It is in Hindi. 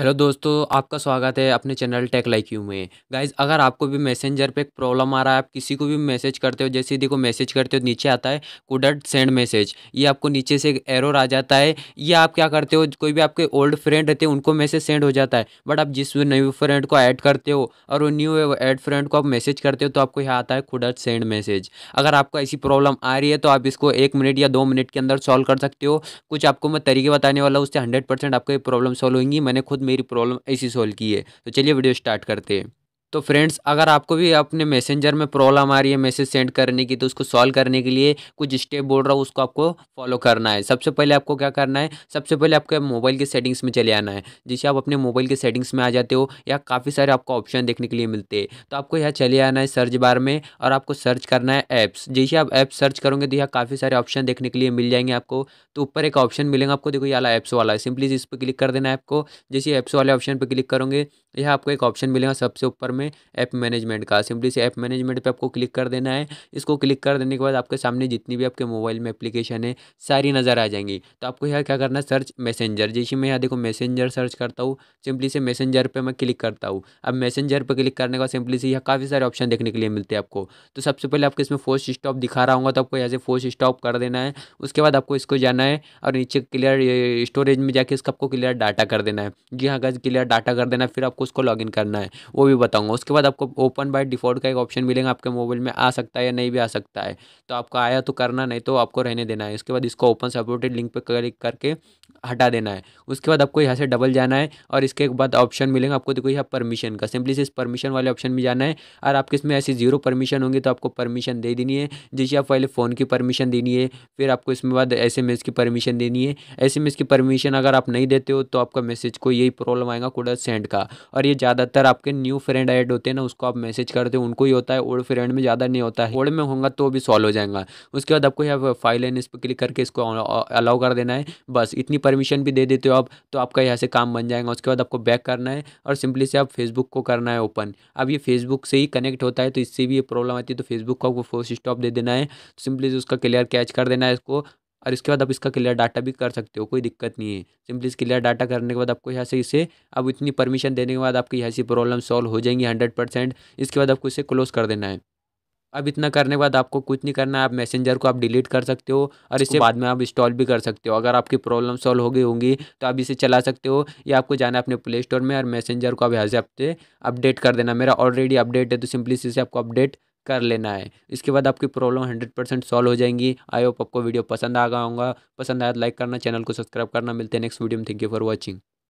हेलो दोस्तों आपका स्वागत है अपने चैनल टेक लाइक यू में गाइज अगर आपको भी मैसेंजर पे प्रॉब्लम आ रहा है आप किसी को भी मैसेज करते हो जैसे देखो मैसेज करते हो नीचे आता है कुडट सेंड मैसेज ये आपको नीचे से एरर आ जाता है ये आप क्या करते हो कोई भी आपके ओल्ड फ्रेंड रहते हैं उनको मैसेज सेंड हो जाता है बट आप जिस न्यू फ्रेंड को ऐड करते हो और वो न्यू एड फ्रेंड को आप मैसेज करते हो तो आपको यहाँ आता है कुडट सेंड मैसेज अगर आपको ऐसी प्रॉब्लम आ रही है तो आप इसको एक मिनट या दो मिनट के अंदर सॉल्व कर सकते हो कुछ आपको मैं तरीके बताने वाला उससे हंड्रेड आपको ये प्रॉब्लम सॉल्व होंगी मैंने खुद मेरी प्रॉब्लम ऐसी सॉल्व की है तो चलिए वीडियो स्टार्ट करते हैं तो फ्रेंड्स अगर आपको भी अपने मैसेंजर में प्रॉब्लम आ रही है मैसेज सेंड करने की तो उसको सॉल्व करने के लिए कुछ स्टेप बोल रहा हूँ उसको आपको फॉलो करना है सबसे पहले आपको क्या करना है सबसे पहले आपको मोबाइल के सेटिंग्स में चले आना है जिसे आप अपने मोबाइल के सेटिंग्स में आ जाते हो या काफ़ी सारे आपको ऑप्शन देखने के लिए मिलते हैं तो आपको यहाँ चले आना है सर्च बार में और आपको सर्च करना है ऐप्स जैसे आप ऐप सर्च करोगे तो यहाँ काफ़ी सारे ऑप्शन देखने के लिए मिल जाएंगे आपको तो ऊपर एक ऑप्शन मिलेगा आपको देखो यहाँ ऐप्स वाला है सिंपली इस पर क्लिक कर देना है आपको जैसे ऐप्स वाले ऑप्शन पर क्लिक करोगे यह आपको एक ऑप्शन मिलेगा सबसे ऊपर में ऐप मैनेजमेंट का सिंपली से ऐप मैनेजमेंट पे आपको क्लिक कर देना है इसको क्लिक कर देने के बाद आपके सामने जितनी भी आपके मोबाइल में एप्लीकेशन है सारी नज़र आ जाएंगी तो आपको यहाँ क्या करना है सर्च मैसेंजर जैसे मैं यहाँ देखो मैसेंजर सर्च करता हूँ सिंपली से मैसेंजर पर मैं क्लिक करता हूँ अब मैसेंजर पर क्लिक करने के बाद सिंपली से यहाँ काफ़ी सारे ऑप्शन देखने के लिए मिलते हैं आपको तो सबसे पहले आपको इसमें फोर्स स्टॉप दिखा रहा हूँ तो आपको यहाँ से फोर्स स्टॉप कर देना है उसके बाद आपको इसको जाना है और नीचे क्लियर स्टोरेज में जाके इसका आपको क्लियर डाटा कर देना है जी हाँ क्लियर डाटा कर देना है फिर आपको उसको लॉगिन करना है वो भी बताऊंगा दूंगा उसके बाद आपको ओपन बाय डिफ़ॉल्ट का एक ऑप्शन मिलेगा आपके मोबाइल में आ सकता है या नहीं भी आ सकता है तो आपको आया तो करना नहीं तो आपको रहने देना है उसके बाद इसको ओपन सपोर्टेड लिंक पर क्लिक करके हटा देना है उसके बाद आपको यहाँ से डबल जाना है और इसके बाद ऑप्शन मिलेगा आपको देखो यहाँ परमिशन का सिंपली से इस परमिशन वाले ऑप्शन में जाना है और आपके इसमें ऐसी जीरो परमिशन होंगी तो आपको परमिशन दे देनी है जैसे आप पहले फ़ोन की परमिशन देनी है फिर आपको इसमें बाद एस की परमिशन देनी है एस की परमिशन अगर आप नहीं देते हो तो आपका मैसेज को यही प्रॉब्लम आएगा कोडा सेंड का और ये ज़्यादातर आपके न्यू फ्रेंड ऐड फ्रेंड होते हैं ना उसको आप मैसेज करते हो उनको ही होता है ओल्ड फ्रेंड में ज़्यादा नहीं होता है ओल्ड में होगा तो भी सॉल्व हो जाएगा उसके बाद आपको यहाँ फाइल एंड इस पर क्लिक करके इसको अलाउ uh, कर देना है बस इतनी परमिशन भी दे देते हो आप तो आपका यहाँ से काम बन जाएगा उसके बाद आपको बैक करना है और सिंपली से आप फेसबुक को करना है ओपन अब ये फेसबुक से ही कनेक्ट होता है तो इससे भी ये प्रॉब्लम आती है तो फेसबुक को आपको फोर्स स्टॉप दे देना है सिंपली से उसका क्लियर कैच कर देना है इसको और इसके बाद आप इसका क्लियर डाटा भी कर सकते हो कोई दिक्कत नहीं है सिंपली क्लियर डाटा करने के बाद आपको यहाँ से इसे अब इतनी परमिशन देने के बाद आपकी यहाँ से प्रॉब्लम सॉल्व हो जाएंगी हंड्रेड परसेंट इसके बाद आपको इसे क्लोज कर देना है अब इतना करने के बाद आपको कुछ नहीं करना है आप मैसेंजर को आप डिलीट कर सकते हो और इसे बाद में आप इंस्टॉल भी कर सकते हो अगर आपकी प्रॉब्लम सॉल्व हो गई होंगी तो आप इसे चला सकते हो या आपको जाना है अपने प्ले स्टोर में और मैसेंजर को आप यहाँ से अपडेट कर देना मेरा ऑलरेडी अपडेट है तो सिंपली इसे आपको अपडेट कर लेना है इसके बाद आपकी प्रॉब्लम हंड्रेड परसेंट सॉल्व हो जाएंगी आई होप आपको वीडियो पसंद आ गया होगा पसंद आया तो लाइक करना चैनल को सब्सक्राइब करना मिलते हैं नेक्स्ट वीडियो में थैंक यू फॉर वॉचिंग